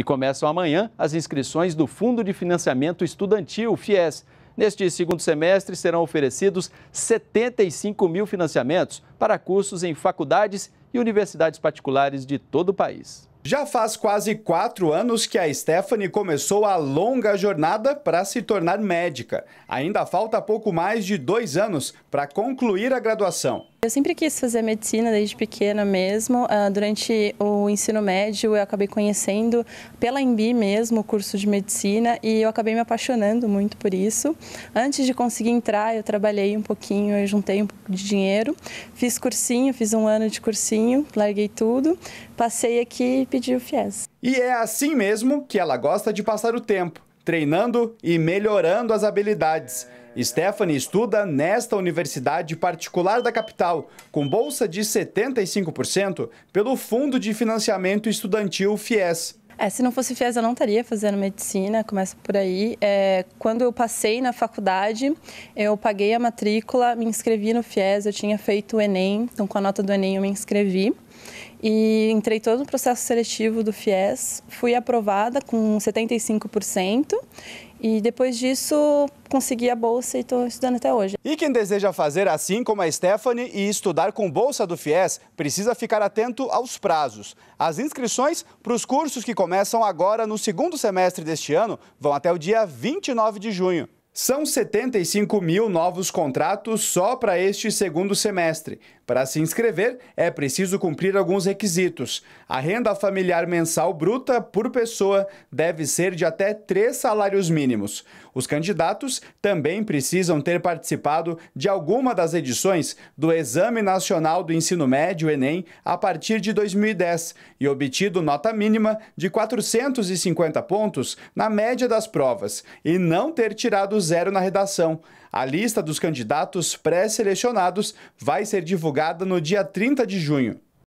E começam amanhã as inscrições do Fundo de Financiamento Estudantil, FIES. Neste segundo semestre serão oferecidos 75 mil financiamentos para cursos em faculdades e universidades particulares de todo o país. Já faz quase quatro anos que a Stephanie começou a longa jornada para se tornar médica. Ainda falta pouco mais de dois anos para concluir a graduação. Eu sempre quis fazer medicina desde pequena mesmo. Ah, durante o ensino médio, eu acabei conhecendo pela Embi mesmo o curso de medicina e eu acabei me apaixonando muito por isso. Antes de conseguir entrar, eu trabalhei um pouquinho, eu juntei um pouco de dinheiro, fiz cursinho, fiz um ano de cursinho, larguei tudo, passei aqui e pedi o FIES. E é assim mesmo que ela gosta de passar o tempo treinando e melhorando as habilidades. Stephanie estuda nesta universidade particular da capital, com bolsa de 75% pelo Fundo de Financiamento Estudantil FIES. É, se não fosse FIES, eu não estaria fazendo medicina, começa por aí. É, quando eu passei na faculdade, eu paguei a matrícula, me inscrevi no FIES, eu tinha feito o Enem, então com a nota do Enem eu me inscrevi. E entrei todo o processo seletivo do FIES, fui aprovada com 75% e depois disso, consegui a bolsa e estou estudando até hoje. E quem deseja fazer assim como a Stephanie e estudar com bolsa do FIES, precisa ficar atento aos prazos. As inscrições para os cursos que começam agora no segundo semestre deste ano vão até o dia 29 de junho. São 75 mil novos contratos só para este segundo semestre. Para se inscrever, é preciso cumprir alguns requisitos. A renda familiar mensal bruta por pessoa deve ser de até três salários mínimos. Os candidatos também precisam ter participado de alguma das edições do Exame Nacional do Ensino Médio, Enem, a partir de 2010 e obtido nota mínima de 450 pontos na média das provas e não ter tirado zero na redação. A lista dos candidatos pré-selecionados vai ser divulgada no dia 30 de junho.